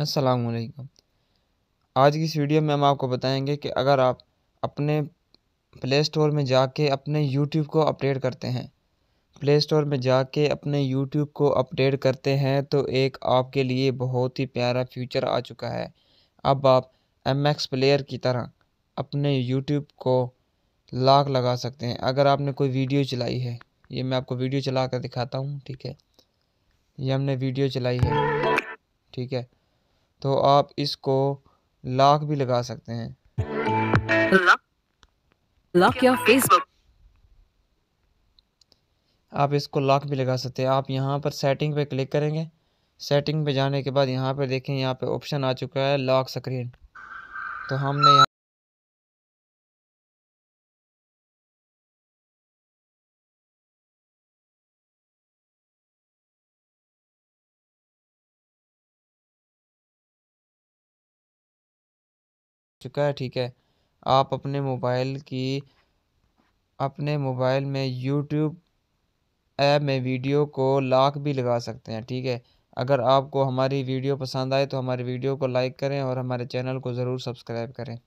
असलकम आज की इस वीडियो में हम आपको बताएंगे कि अगर आप अपने प्ले स्टोर में जाके अपने यूट्यूब को अपडेट करते हैं प्ले स्टोर में जाके अपने यूट्यूब को अपडेट करते हैं तो एक आपके लिए बहुत ही प्यारा फ्यूचर आ चुका है अब आप एम एक्स प्लेयर की तरह अपने यूट्यूब को लाक लगा सकते हैं अगर आपने कोई वीडियो चलाई है ये मैं आपको वीडियो चला कर दिखाता हूँ ठीक है ये हमने वीडियो चलाई है ठीक है तो आप इसको लाख भी लगा सकते हैं या फेसबुक आप इसको लॉक भी लगा सकते हैं आप यहाँ पर सेटिंग पे क्लिक करेंगे सेटिंग पे जाने के बाद यहाँ पे देखें यहाँ पे ऑप्शन आ चुका है लॉक स्क्रीन तो हमने यहाँ चुका है ठीक है आप अपने मोबाइल की अपने मोबाइल में यूट्यूब ऐप में वीडियो को लाख भी लगा सकते हैं ठीक है अगर आपको हमारी वीडियो पसंद आए तो हमारी वीडियो को लाइक करें और हमारे चैनल को ज़रूर सब्सक्राइब करें